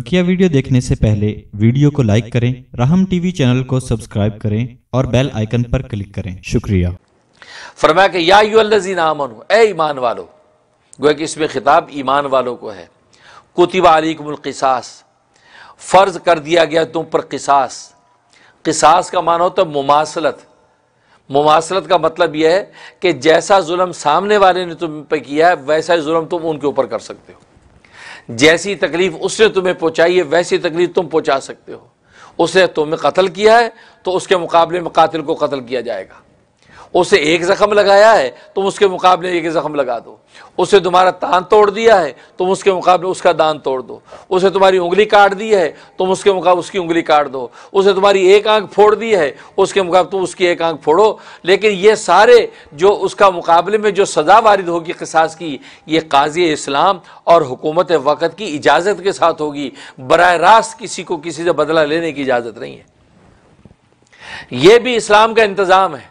बकिया वीडियो देखने से पहले वीडियो को लाइक करें राहम टीवी चैनल को सब्सक्राइब करें और बेल आइकन पर क्लिक करें शुक्रिया फरमाया कि या नामनु ए ईमान वालों गोया कि इसमें खिताब ईमान वालों को है कुतिबा अलीकमलकसास फ़र्ज़ कर दिया गया तुम पर किसास किसास का माना होता है मुमासलत मुमासलत का मतलब यह है कि जैसा जुल्म सामने वाले ने तुम पर किया है वैसा ही जुल्म तुम उनके ऊपर कर सकते हो जैसी तकलीफ उसने तुम्हें पहुंचाई है वैसी तकलीफ तुम पहुंचा सकते हो उसने तुम्हें कत्ल किया है तो उसके मुकाबले में कातिल को कत्ल किया जाएगा उसे एक जख्म लगाया है तुम उसके मुकाबले एक जख्म लगा दो उसे तुम्हारा तान तोड़ दिया है तुम उसके मुकाबले उसका दान तोड़ दो उसे तुम्हारी उंगली काट दी है तुम उसके मुकाबले उसकी उंगली काट दो उसे तुम्हारी एक आंख फोड़ दी है उसके मुकाबले तुम उसकी एक आंख फोड़ो लेकिन ये सारे जो उसका मुकाबले में जो सज़ा वारिद होगी किसास की ये काजी इस्लाम और हुकूमत वक़्त की इजाज़त के साथ होगी बरह रास्त किसी को किसी से बदला लेने की इजाज़त नहीं है यह भी इस्लाम का इंतज़ाम है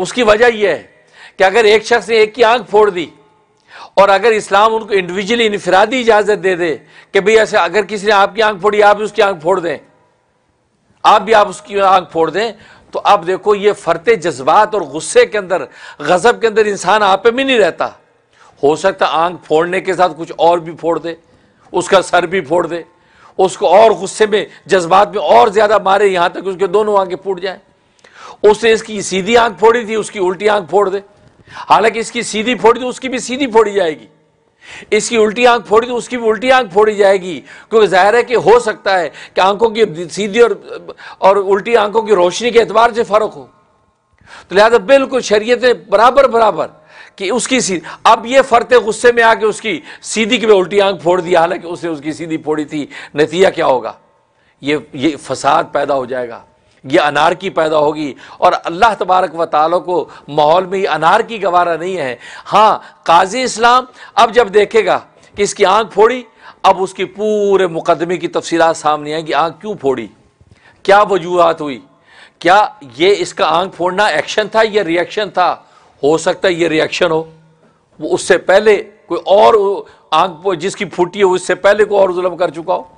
उसकी वजह यह है कि अगर एक शख्स ने एक की आंख फोड़ दी और अगर इस्लाम उनको इंडिविजुअली इनफरादी इजाज़त दे दे कि भाई ऐसे अगर किसी ने आपकी आंख फोड़ी आप भी उसकी आंख फोड़ दें आप भी आप उसकी आंख फोड़ दें तो आप देखो ये फरते जज्बात और गुस्से के अंदर गज़ब के अंदर इंसान आप में नहीं रहता हो सकता आंख फोड़ने के साथ कुछ और भी फोड़ दे उसका सर भी फोड़ दे उसको और गुस्से में जज्बात में और ज़्यादा मारे यहां तक उसके दोनों आंखें फूट जाएं उसने इसकी सीधी आंख फोड़ी थी उसकी उल्टी आंख फोड़ दे हालांकि इसकी सीधी फोड़ी तो उसकी भी सीधी फोड़ी जाएगी इसकी उल्टी आंख फोड़ी तो उसकी भी उल्टी आंख फोड़ी जाएगी क्योंकि जाहिर है कि हो सकता है कि आंखों की सीधी और और उल्टी आंखों की रोशनी के एतबार से फ़र्क हो तो लिहाजा बिल्कुल शरीयत बराबर बराबर कि उसकी सीधी अब ये फरते गुस्से में आके उसकी सीधी की उल्टी आंख फोड़ दी हालांकि उसने उसकी सीधी फोड़ी थी नतीजा क्या होगा ये ये फसाद पैदा हो जाएगा ये अनार की पैदा होगी और अल्लाह तबारक व ताली को माहौल में ही अनार की गवारा नहीं है हाँ काजी इस्लाम अब जब देखेगा कि इसकी आँख फोड़ी अब उसकी पूरे मुकदमे की तफसीत सामने आएगी आँख क्यों फोड़ी क्या वजूहत हुई क्या ये इसका आँख फोड़ना एक्शन था या रिएक्शन था हो सकता है ये रिएक्शन हो वो उससे पहले कोई और आँख जिसकी फूटी हो उससे पहले कोई और जुल्म कर चुका हो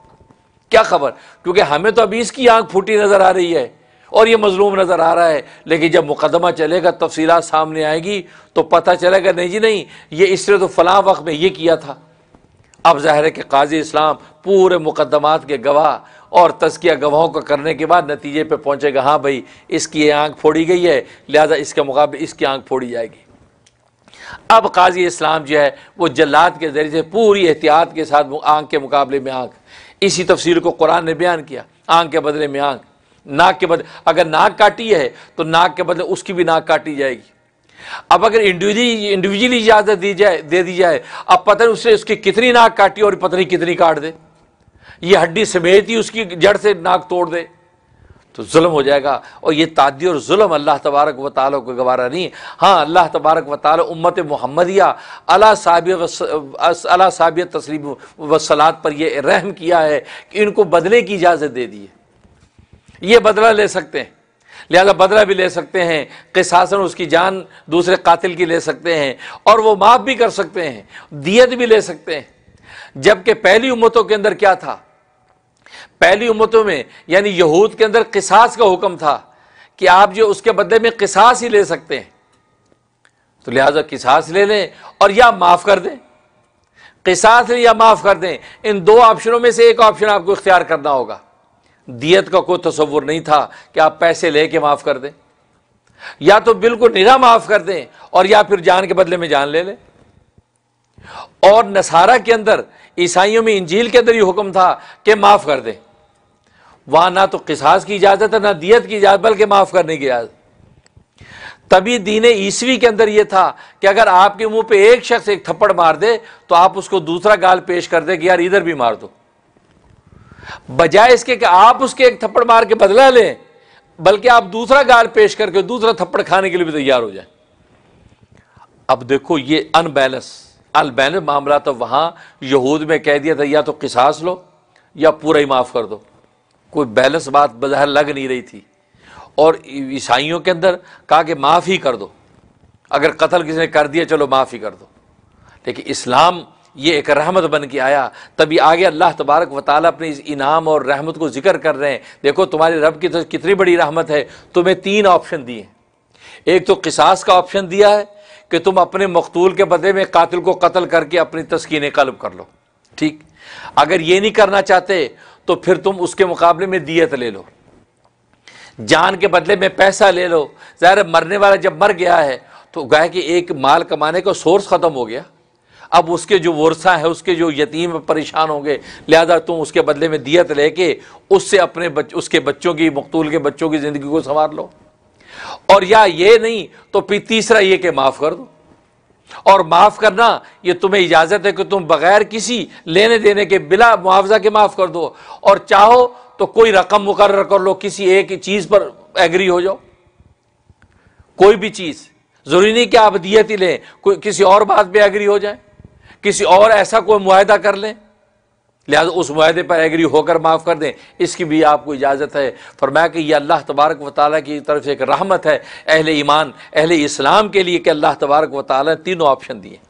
क्या खबर क्योंकि हमें तो अभी इसकी आंख फूटी नजर आ रही है और ये मजलूम नज़र आ रहा है लेकिन जब मुकदमा चलेगा तफसी सामने आएगी तो पता चलेगा नहीं जी नहीं ये इसने तो फ़लाँ वक्त में ये किया था अब ज़ाहिर है कि काजी इस्लाम पूरे मुकदमात के गवाह और तस्किया गवाहों को करने के बाद नतीजे पर पहुंचेगा हाँ भाई इसकी ये आँख फोड़ी गई है लिहाजा इसके मुकाबले इसकी आँख फोड़ी जाएगी अब काजी इस्लाम जो है वह जल्लाद के ज़रिए से पूरी एहतियात के साथ आँख के मुकाबले में आँख इसी तफसील को कुरान ने बयान किया आँख के बदले में आँख नाक के बदले अगर नाक काटी है तो नाक के बदले उसकी भी नाक काटी जाएगी अब अगर इंडिविजुअली इंडिविजुअली इजाजत दी जाए दे दी जाए अब पता नहीं उसने उसकी कितनी नाक काटी और पता नहीं कितनी काट दे ये हड्डी समेत ही उसकी जड़ से नाक तोड़ दे तो जुल्म हो जाएगा और ये तादी और जुल्म अल्लाह तबारक व ताली को गवारा नहीं हाँ अल्लाह तबारक व ताली उम्मत मोहम्मदिया अला साबिय तस्लीम वसलात पर यह रहम किया है कि इनको बदले की इजाज़त दे दी है ये बदला ले सकते हैं लिहाजा बदला भी ले सकते हैं किसासन उसकी जान दूसरे कातिल की ले सकते हैं और वो माफ़ भी कर सकते हैं दियत भी ले सकते हैं जबकि पहली उम्मतों के अंदर क्या था पहली उम्मतों में यानी यहूद के अंदर किसास का हुक्म था कि आप जो उसके बदले में किसास ही ले सकते हैं तो लिहाजा किसास ले लें और या माफ़ कर दें किसास लें या माफ़ कर दें इन दो ऑप्शनों में से एक ऑप्शन आपको इख्तियार करना होगा दियत का कोई तस्वुर नहीं था कि आप पैसे ले के माफ़ कर दें या तो बिल्कुल निरा माफ़ कर दें और या फिर जान के बदले में जान ले लें और नसारा के अंदर ईसाइयों में इंजील के अंदर यह हुक्म था कि माफ़ कर दें वहां ना तो किसास की इजाज़त है ना दियत की इजाज़त बल्कि माफ़ करने की इजाज़त तभी दीन ईसवी के अंदर यह था कि अगर आपके मुंह पे एक शख्स एक थप्पड़ मार दे तो आप उसको दूसरा गाल पेश कर दे कि यार इधर भी मार दो बजाय इसके कि आप उसके एक थप्पड़ मार के बदला लें बल्कि आप दूसरा गाल पेश करके दूसरा थप्पड़ खाने के लिए भी तैयार हो जाए अब देखो ये अनबैलेंस अनबैलेंस मामला तो वहां यहूद में कह दिया था या तो किसास लो या पूरा ही माफ़ कर दो कोई बैलेंस बात बजहर लग नहीं रही थी और ईसाइयों के अंदर कहा कि माफ़ ही कर दो अगर कत्ल किसी ने कर दिया चलो माफ़ ही कर दो लेकिन इस्लाम ये एक रहमत बन के आया तभी आगे अल्लाह तबारक व ताल अपने इस इनाम और रहमत को जिक्र कर रहे हैं देखो तुम्हारे रब की तो कितनी बड़ी रहमत है तुम्हें तीन ऑप्शन दिए हैं एक तो किसास का ऑप्शन दिया है कि तुम अपने मकतूल के बदले में कातिल को कत्ल करके अपनी तस्किन कलब कर लो ठीक अगर ये नहीं करना चाहते तो फिर तुम उसके मुकाबले में दियत ले लो जान के बदले में पैसा ले लो जहर मरने वाला जब मर गया है तो गाय कि एक माल कमाने का सोर्स ख़त्म हो गया अब उसके जो वर्षा है उसके जो यतीम परेशान होंगे लिहाजा तुम उसके बदले में दियत लेके उससे अपने बच, उसके बच्चों की मकतूल के बच्चों की ज़िंदगी को संवार लो और या ये नहीं तो फिर तीसरा ये कि माफ़ कर दो और माफ़ करना ये तुम्हें इजाज़त है कि तुम बग़ैर किसी लेने देने के बिला मुआवजा के माफ़ कर दो और चाहो तो कोई रकम मुकर कर लो किसी एक चीज़ पर एग्री हो जाओ कोई भी चीज़ ज़रूरी नहीं कि आप दियत ही लें कोई किसी और बात पे एग्री हो जाए किसी और ऐसा कोई माहदा कर लें लिहाजा उस माहदे पर एग्री होकर माफ़ कर दें इसकी भी आपको इजाज़त है फरमाया कि यह अल्लाह तबारक व ताली की तरफ से एक रहमत है अहल ईमान अहल इस्लाम के लिए कि अल्लाह तबारक व ताली ने तीनों ऑप्शन दिए